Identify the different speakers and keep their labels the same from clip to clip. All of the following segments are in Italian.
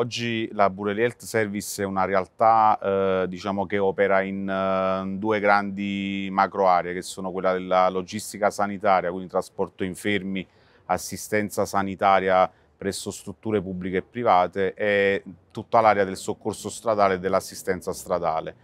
Speaker 1: Oggi la Burelli Health Service è una realtà eh, diciamo che opera in eh, due grandi macro aree che sono quella della logistica sanitaria, quindi trasporto infermi, assistenza sanitaria presso strutture pubbliche e private e tutta l'area del soccorso stradale e dell'assistenza stradale.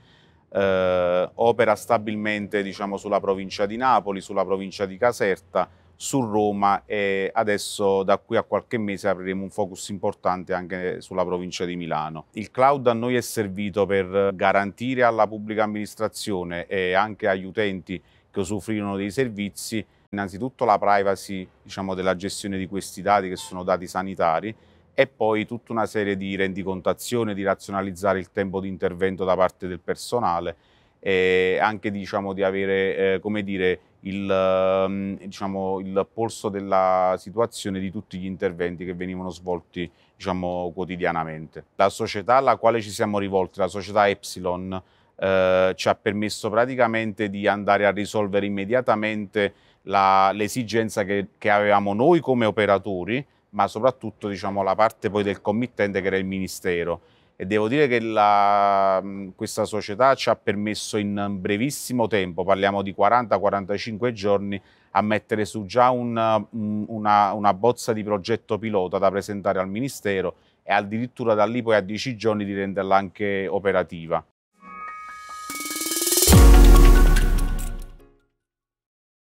Speaker 1: Eh, opera stabilmente diciamo, sulla provincia di Napoli, sulla provincia di Caserta, su Roma e adesso da qui a qualche mese apriremo un focus importante anche sulla provincia di Milano. Il cloud a noi è servito per garantire alla pubblica amministrazione e anche agli utenti che usufruirono dei servizi innanzitutto la privacy diciamo, della gestione di questi dati che sono dati sanitari e poi tutta una serie di rendicontazione, di razionalizzare il tempo di intervento da parte del personale e anche diciamo, di avere eh, dire, il, ehm, diciamo, il polso della situazione di tutti gli interventi che venivano svolti diciamo, quotidianamente. La società alla quale ci siamo rivolti, la società Epsilon, eh, ci ha permesso praticamente di andare a risolvere immediatamente l'esigenza che, che, avevamo noi come operatori, ma soprattutto diciamo, la parte poi del committente che era il Ministero e devo dire che la, mm, questa società ci ha permesso in brevissimo tempo, parliamo di 40-45 giorni, a mettere su già un, mm, una, una bozza di progetto pilota da presentare al Ministero e addirittura da lì poi a 10 giorni di renderla anche operativa.